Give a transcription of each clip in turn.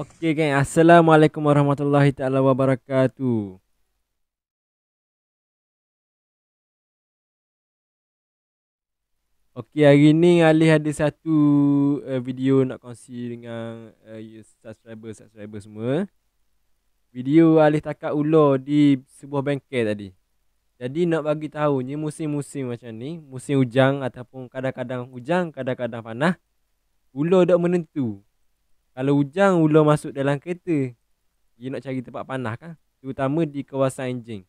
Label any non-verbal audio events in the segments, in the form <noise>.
Okey geng, Assalamualaikum warahmatullahi taala wabarakatuh. Okey hari ni Ali ada satu uh, video nak kongsi dengan uh, subscriber subscriber semua. Video Ali takak ular di sebuah bengkel tadi. Jadi nak bagi tahu ni musim-musim macam ni, musim hujan ataupun kadang-kadang hujan, kadang-kadang panas. Ular dok menentu kalau hujan ular masuk dalam kereta Dia nak cari tempat panah kan Terutama di kawasan enjing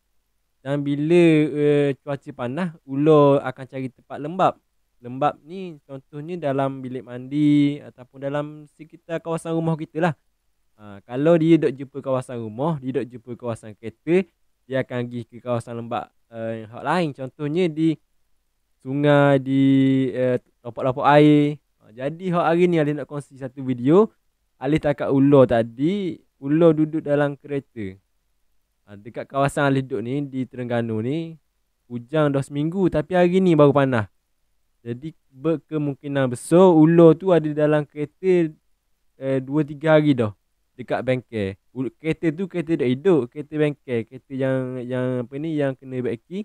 Dan bila uh, cuaca panah Ular akan cari tempat lembab Lembab ni contohnya dalam bilik mandi Ataupun dalam sekitar kawasan rumah kita lah ha, Kalau dia dok jumpa kawasan rumah Dia dok jumpa kawasan kereta Dia akan pergi ke kawasan lembab uh, yang lain Contohnya di sungai Di uh, eh, lopak-lopak air ha, Jadi hari ni ada lah nak kongsi satu Video Alif tangkap ular tadi Ular duduk dalam kereta ha, Dekat kawasan Alif duduk ni Di Terengganu ni Hujan dah seminggu Tapi hari ni baru panas Jadi berkemungkinan besar Ular tu ada dalam kereta eh, Dua eh, tiga hari dah Dekat bengkel Kereta tu kereta dah hidup Kereta bengkel Kereta yang yang apa ni Yang kena beki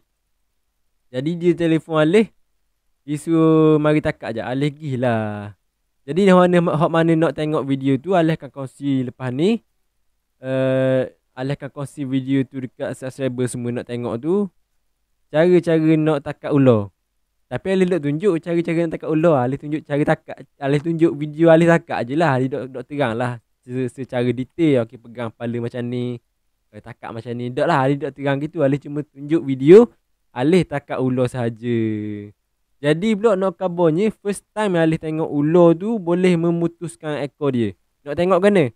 Jadi dia telefon Alif isu mari takak je Alif gih lah. Jadi hok mana hok mana nak tengok video tu alah akan kongsi lepas ni. Uh, eh, alah akan kongsi video tu dekat subscriber semua nak tengok tu. Cara-cara nak takat ular. Tapi alah nak tunjuk cara-cara nak takat ular. Alah tunjuk cara takat. Alah tunjuk video alah takat je lah. Alah dok, terang lah. Secara detail. Okay, pegang kepala macam ni. Alih eh, takat macam ni. Dok lah alah dok terang gitu. Alah cuma tunjuk video. Alah takat ular saja. Jadi pula nak kabar ni first time alih tengok ular tu boleh memutuskan ekor dia. Nak tengok kena?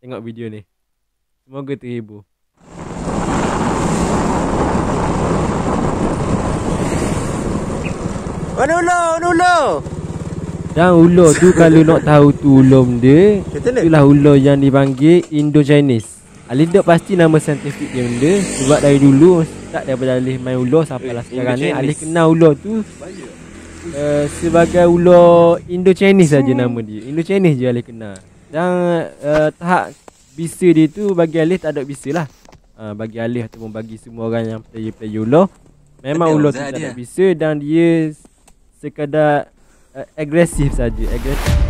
Tengok video ni. Semoga terhibur. Mana ular? Mana ular? Dan ular tu <laughs> kalau nak tahu tu ular dia Itulah ular yang dipanggil Indo-Chinese Alih tak pasti nama saintifik dia benda Sebab dari dulu Tak daripada alih main ular Sampai lah sekarang ni Alif kenal ular tu uh, sebagai ular Indo Chinese saja nama dia. Indo Chinese je Alif kenal. Dan uh, eh, tahap bisa dia tu bagi Alif tak ada bisa lah. Uh, bagi Alif ataupun bagi semua orang yang play-play ular. Memang ular tu tak ada bisa dan dia sekadar uh, agresif saja. Agresif.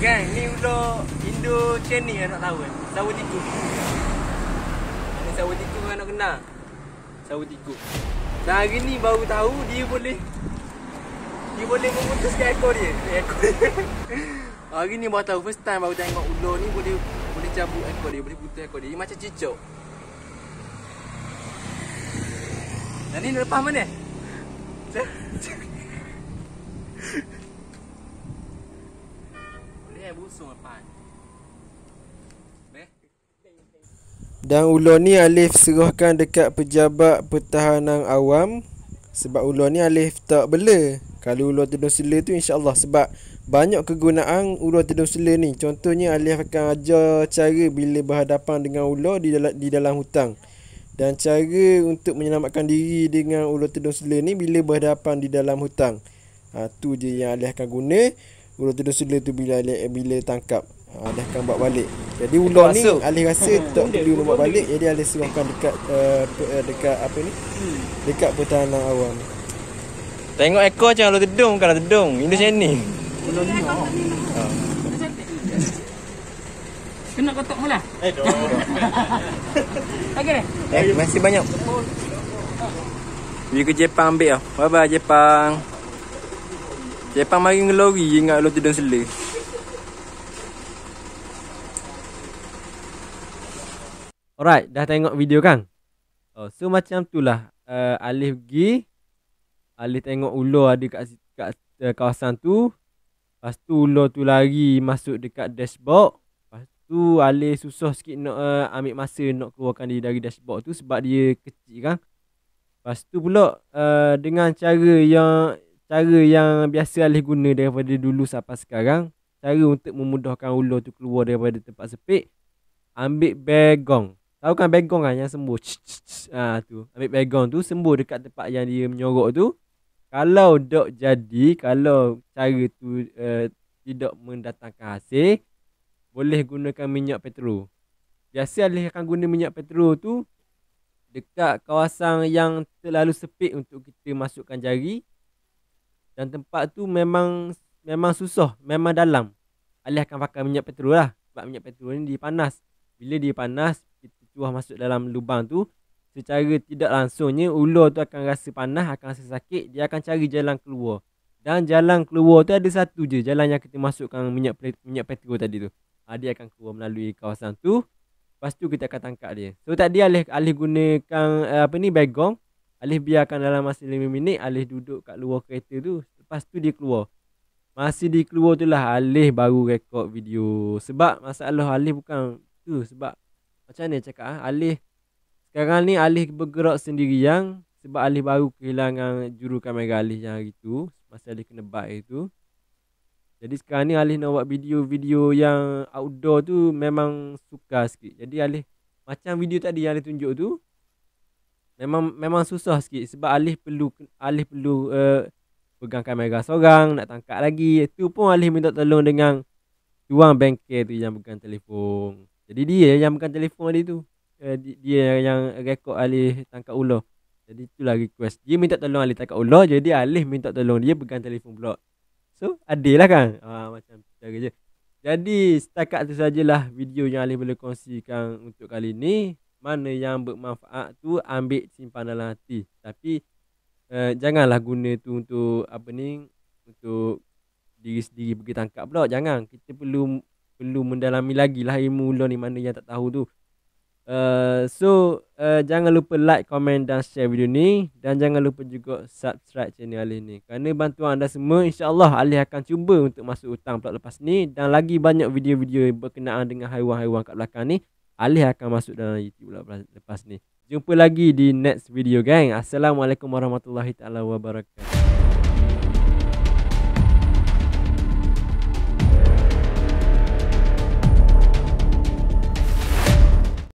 Kan, ni pula Indo Chenny yang nak tahu kan Sawa Tiku Ada Sawa Tiku kan nak kenal Sawa Tiku Dan hari ni baru tahu dia boleh Dia boleh memutuskan ekor dia Ekor dia <laughs> Hari ni baru tahu, first time baru tengok ular ni boleh Boleh cabut ekor dia, boleh putus ekor dia Dia macam cicok Dan ni lepas mana? cek. <laughs> Dan ular ni Alif serahkan dekat pejabat pertahanan awam sebab ular ni Alif tak bela. Kalau ular tidur sila tu insya-Allah sebab banyak kegunaan ular tidur sila ni. Contohnya Alif akan ajar cara bila berhadapan dengan ular di dalam di dalam hutang. Dan cara untuk menyelamatkan diri dengan ular tidur sila ni bila berhadapan di dalam hutang. Ha, je yang Alif akan guna. Ular tu sudah tu bila bila tangkap ha, dah akan buat balik. Jadi ular ni alih rasa hmm. tak perlu nak buat balik. Jadi alih serahkan dekat uh, dekat apa ni? Hmm. Dekat pertahanan awam. Tengok ekor macam ular tedung kan tedung. Ini macam ni. Oh. Ah. Kena kotak pula. Eh, <laughs> eh, masih banyak. Pergi ke Jepang ambil lah. Bye bye Jepang. Cepang mari dengan lori ingat lo tidur selih. Alright, dah tengok video kan? Oh, so macam tu lah. Uh, Alif pergi. Alif tengok ular ada kat, kat uh, kawasan tu. Lepas tu ular tu lari masuk dekat dashboard. Lepas tu Alif susah sikit nak uh, ambil masa nak keluarkan dia dari dashboard tu sebab dia kecil kan. Lepas tu pula uh, dengan cara yang cara yang biasa Alif guna daripada dulu sampai sekarang cara untuk memudahkan ular tu keluar daripada tempat sepit ambil begong tahu kan begong kan yang sembur ha, tu ambil begong tu sembuh dekat tempat yang dia menyorok tu kalau dok jadi kalau cara tu uh, tidak mendatangkan hasil boleh gunakan minyak petrol biasa Alif akan guna minyak petrol tu dekat kawasan yang terlalu sepit untuk kita masukkan jari dan tempat tu memang memang susah, memang dalam. Alih akan pakai minyak petrol lah. Sebab minyak petrol ni dipanas. Bila dia panas, kita tuah masuk dalam lubang tu. Secara tidak langsungnya, ular tu akan rasa panas, akan rasa sakit. Dia akan cari jalan keluar. Dan jalan keluar tu ada satu je. Jalan yang kita masukkan minyak minyak petrol tadi tu. Ha, dia akan keluar melalui kawasan tu. Lepas tu kita akan tangkap dia. So tadi alih, alih gunakan eh, apa ni begong. Alif biarkan dalam masa lima minit Alif duduk kat luar kereta tu Lepas tu dia keluar Masa dia keluar tu lah Alif baru rekod video Sebab masalah Alif bukan tu Sebab macam ni cakap ah Alif sekarang ni Alif bergerak sendiri yang Sebab Alif baru kehilangan juru kamera Alif yang hari tu Masa Alif kena bug itu jadi sekarang ni Alif nak buat video-video yang outdoor tu memang suka sikit. Jadi Alif macam video tadi yang Alif tunjuk tu, memang memang susah sikit sebab Alif perlu Alif perlu uh, pegang kamera seorang nak tangkap lagi itu pun Alif minta tolong dengan tuang bengkel tu yang pegang telefon jadi dia yang pegang telefon tadi tu uh, dia yang rekod Alif tangkap ular jadi itulah request dia minta tolong Alif tangkap ular jadi Alif minta tolong dia pegang telefon pula so adil lah kan uh, macam cara je jadi setakat tu sajalah video yang Alif boleh kongsikan untuk kali ni mana yang bermanfaat tu ambil simpan dalam hati tapi uh, janganlah guna tu untuk apa ni untuk diri sendiri pergi tangkap pula jangan kita perlu perlu mendalami lagi lah ilmu lo ni mana yang tak tahu tu Uh, so uh, jangan lupa like, komen dan share video ni dan jangan lupa juga subscribe channel Alif ni. Kerana bantuan anda semua insyaallah Ali akan cuba untuk masuk hutang pula lepas ni dan lagi banyak video-video berkenaan dengan haiwan-haiwan kat belakang ni. Alih akan masuk dalam YouTube lah lepas ni. Jumpa lagi di next video gang. Assalamualaikum warahmatullahi taala wabarakatuh.